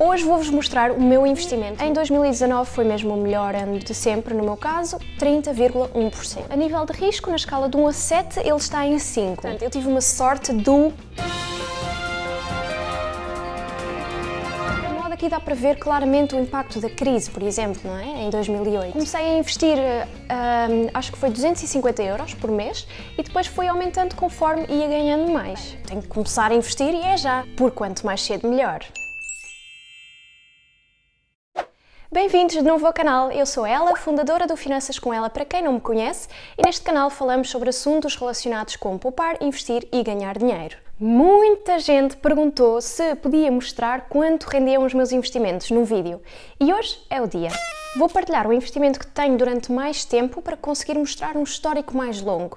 Hoje vou-vos mostrar o meu investimento. Em 2019 foi mesmo o melhor ano de sempre, no meu caso, 30,1%. A nível de risco, na escala de 1 a 7, ele está em 5. Portanto, eu tive uma sorte do... aqui dá para ver claramente o impacto da crise, por exemplo, não é? em 2008. Comecei a investir, hum, acho que foi 250 euros por mês e depois foi aumentando conforme ia ganhando mais. Tenho que começar a investir e é já, por quanto mais cedo melhor. Bem-vindos de novo ao canal. Eu sou ela, fundadora do Finanças com Ela, para quem não me conhece, e neste canal falamos sobre assuntos relacionados com poupar, investir e ganhar dinheiro. Muita gente perguntou se podia mostrar quanto rendiam os meus investimentos num vídeo, e hoje é o dia. Vou partilhar o investimento que tenho durante mais tempo para conseguir mostrar um histórico mais longo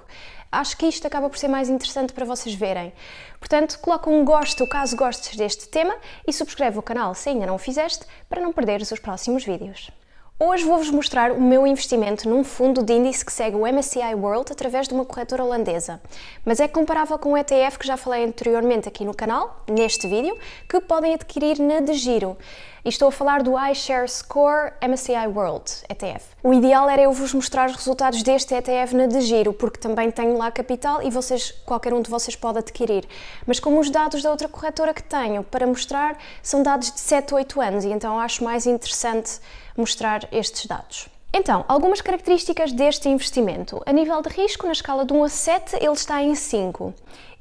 acho que isto acaba por ser mais interessante para vocês verem. Portanto, coloca um gosto caso gostes deste tema e subscreve o canal se ainda não o fizeste para não perderes os próximos vídeos. Hoje vou-vos mostrar o meu investimento num fundo de índice que segue o MSCI World através de uma corretora holandesa, mas é comparável com o ETF que já falei anteriormente aqui no canal, neste vídeo, que podem adquirir na de giro e estou a falar do iShares Core MSCI World ETF. O ideal era eu vos mostrar os resultados deste ETF na de giro, porque também tenho lá capital e vocês, qualquer um de vocês pode adquirir. Mas como os dados da outra corretora que tenho para mostrar são dados de 7 ou 8 anos, e então acho mais interessante mostrar estes dados. Então, algumas características deste investimento. A nível de risco, na escala de 1 a 7, ele está em 5.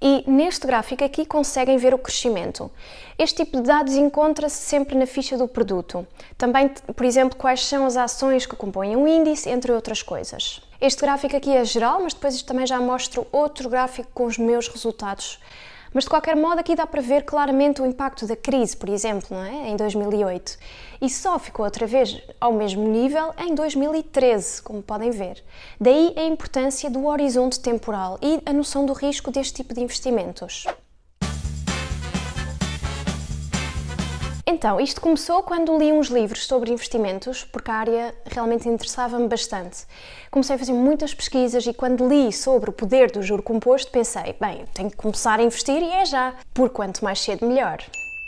E neste gráfico aqui conseguem ver o crescimento. Este tipo de dados encontra-se sempre na ficha do produto. Também, por exemplo, quais são as ações que compõem o índice, entre outras coisas. Este gráfico aqui é geral, mas depois também já mostro outro gráfico com os meus resultados mas, de qualquer modo, aqui dá para ver claramente o impacto da crise, por exemplo, não é? em 2008. E só ficou outra vez ao mesmo nível em 2013, como podem ver. Daí a importância do horizonte temporal e a noção do risco deste tipo de investimentos. Então, isto começou quando li uns livros sobre investimentos, porque a área realmente interessava-me bastante. Comecei a fazer muitas pesquisas e quando li sobre o poder do juro composto, pensei, bem, tenho que começar a investir e é já, por quanto mais cedo melhor.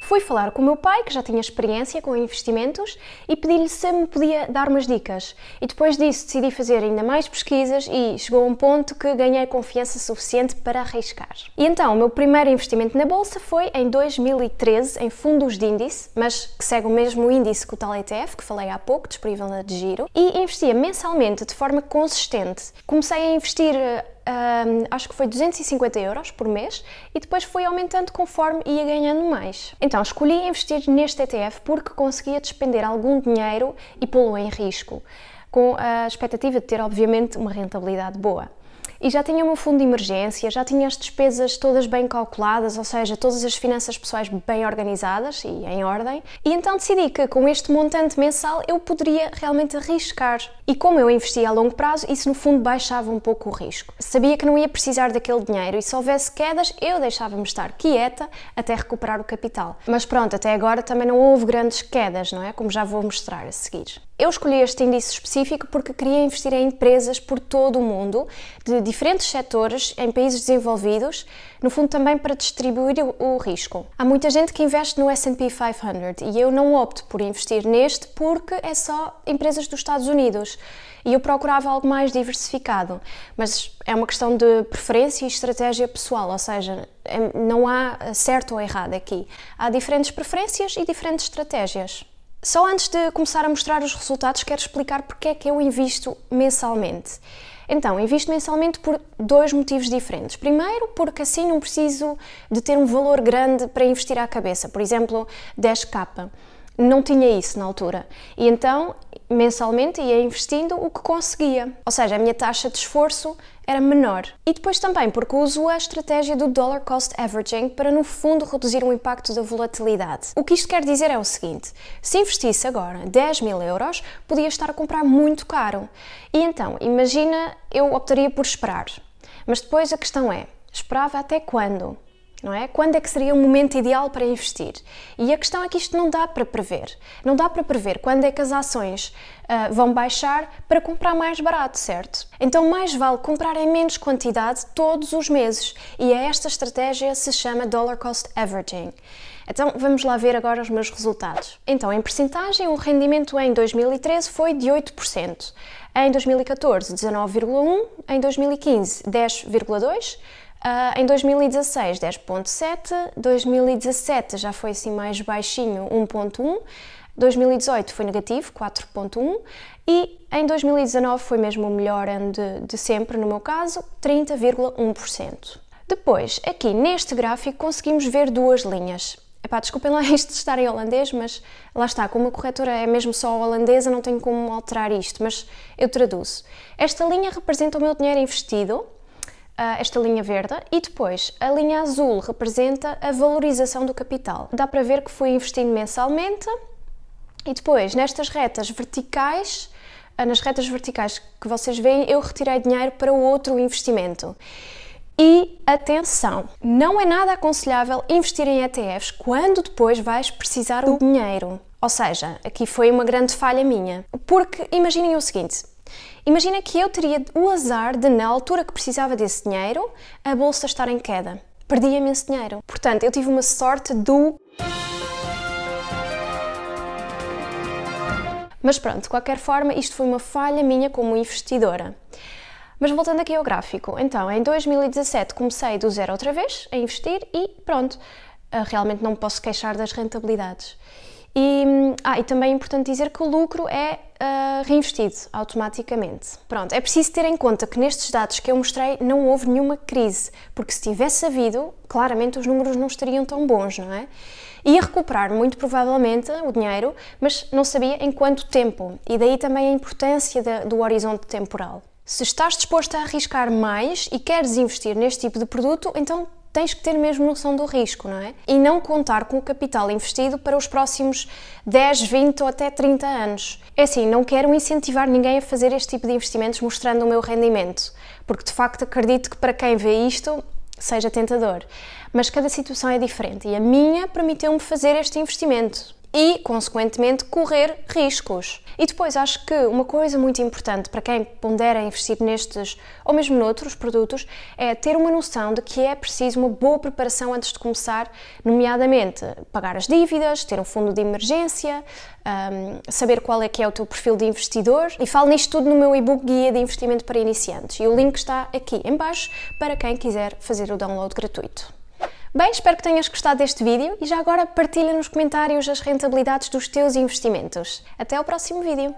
Fui falar com o meu pai, que já tinha experiência com investimentos, e pedi-lhe se me podia dar umas dicas. E depois disso decidi fazer ainda mais pesquisas e chegou a um ponto que ganhei confiança suficiente para arriscar. E então, o meu primeiro investimento na bolsa foi em 2013 em fundos de índice, mas que segue o mesmo índice que o tal ETF que falei há pouco, disponível na de giro, e investia mensalmente de forma consistente. Comecei a investir eh, um, acho que foi 250 euros por mês e depois foi aumentando conforme ia ganhando mais. Então escolhi investir neste ETF porque conseguia despender algum dinheiro e pô-lo em risco, com a expectativa de ter, obviamente, uma rentabilidade boa e já tinha um fundo de emergência, já tinha as despesas todas bem calculadas, ou seja, todas as finanças pessoais bem organizadas e em ordem, e então decidi que com este montante mensal eu poderia realmente arriscar. E como eu investia a longo prazo, isso no fundo baixava um pouco o risco. Sabia que não ia precisar daquele dinheiro e se houvesse quedas, eu deixava-me estar quieta até recuperar o capital. Mas pronto, até agora também não houve grandes quedas, não é? Como já vou mostrar a seguir eu escolhi este índice específico porque queria investir em empresas por todo o mundo, de diferentes setores, em países desenvolvidos, no fundo também para distribuir o risco. Há muita gente que investe no S&P 500 e eu não opto por investir neste porque é só empresas dos Estados Unidos e eu procurava algo mais diversificado, mas é uma questão de preferência e estratégia pessoal, ou seja, é, não há certo ou errado aqui. Há diferentes preferências e diferentes estratégias. Só antes de começar a mostrar os resultados, quero explicar porque é que eu invisto mensalmente. Então, invisto mensalmente por dois motivos diferentes. Primeiro, porque assim não preciso de ter um valor grande para investir à cabeça, por exemplo, 10k. Não tinha isso na altura. E então mensalmente ia investindo o que conseguia, ou seja, a minha taxa de esforço era menor. E depois também porque uso a estratégia do dollar cost averaging para no fundo reduzir o impacto da volatilidade. O que isto quer dizer é o seguinte: se investisse agora 10 mil euros, podia estar a comprar muito caro. E então, imagina eu optaria por esperar. Mas depois a questão é: esperava até quando? não é? Quando é que seria o momento ideal para investir? E a questão é que isto não dá para prever. Não dá para prever quando é que as ações uh, vão baixar para comprar mais barato, certo? Então, mais vale comprar em menos quantidade todos os meses. E é esta estratégia se chama Dollar Cost Averaging. Então, vamos lá ver agora os meus resultados. Então, em percentagem, o rendimento em 2013 foi de 8%. Em 2014, 19,1%. Em 2015, 10,2%. Uh, em 2016, 10.7, 2017 já foi assim mais baixinho, 1.1, 2018 foi negativo, 4.1, e em 2019 foi mesmo o melhor ano de, de sempre, no meu caso, 30,1%. Depois, aqui neste gráfico, conseguimos ver duas linhas. Epá, desculpem lá isto de estar em holandês, mas lá está, como a corretora é mesmo só holandesa, não tenho como alterar isto, mas eu traduzo. Esta linha representa o meu dinheiro investido, ah, esta linha verde, e depois a linha azul representa a valorização do capital. Dá para ver que foi investindo mensalmente, e depois nestas retas verticais, ah, nas retas verticais que vocês veem, eu retirei dinheiro para outro investimento. E atenção, não é nada aconselhável investir em ETFs quando depois vais precisar do dinheiro. Ou seja, aqui foi uma grande falha minha. Porque imaginem o seguinte: Imagina que eu teria o azar de, na altura que precisava desse dinheiro, a bolsa estar em queda. Perdia-me dinheiro. Portanto, eu tive uma sorte do. Mas pronto, de qualquer forma, isto foi uma falha minha como investidora. Mas voltando aqui ao gráfico, então em 2017 comecei do zero outra vez a investir e pronto, ah, realmente não me posso queixar das rentabilidades. E, hum, ah, e também é importante dizer que o lucro é uh, reinvestido automaticamente. Pronto, é preciso ter em conta que nestes dados que eu mostrei não houve nenhuma crise, porque se tivesse havido, claramente os números não estariam tão bons, não é? Ia recuperar muito provavelmente o dinheiro, mas não sabia em quanto tempo, e daí também a importância de, do horizonte temporal. Se estás disposto a arriscar mais e queres investir neste tipo de produto, então tens que ter mesmo noção do risco, não é? E não contar com o capital investido para os próximos 10, 20 ou até 30 anos. É assim, não quero incentivar ninguém a fazer este tipo de investimentos mostrando o meu rendimento, porque de facto acredito que para quem vê isto seja tentador. Mas cada situação é diferente e a minha permitiu-me fazer este investimento e, consequentemente, correr riscos. E depois acho que uma coisa muito importante para quem pondera investir nestes ou mesmo noutros produtos é ter uma noção de que é preciso uma boa preparação antes de começar, nomeadamente pagar as dívidas, ter um fundo de emergência, um, saber qual é que é o teu perfil de investidor. E falo nisto tudo no meu e-book Guia de Investimento para Iniciantes e o link está aqui em baixo para quem quiser fazer o download gratuito. Bem, espero que tenhas gostado deste vídeo e já agora partilha nos comentários as rentabilidades dos teus investimentos. Até ao próximo vídeo!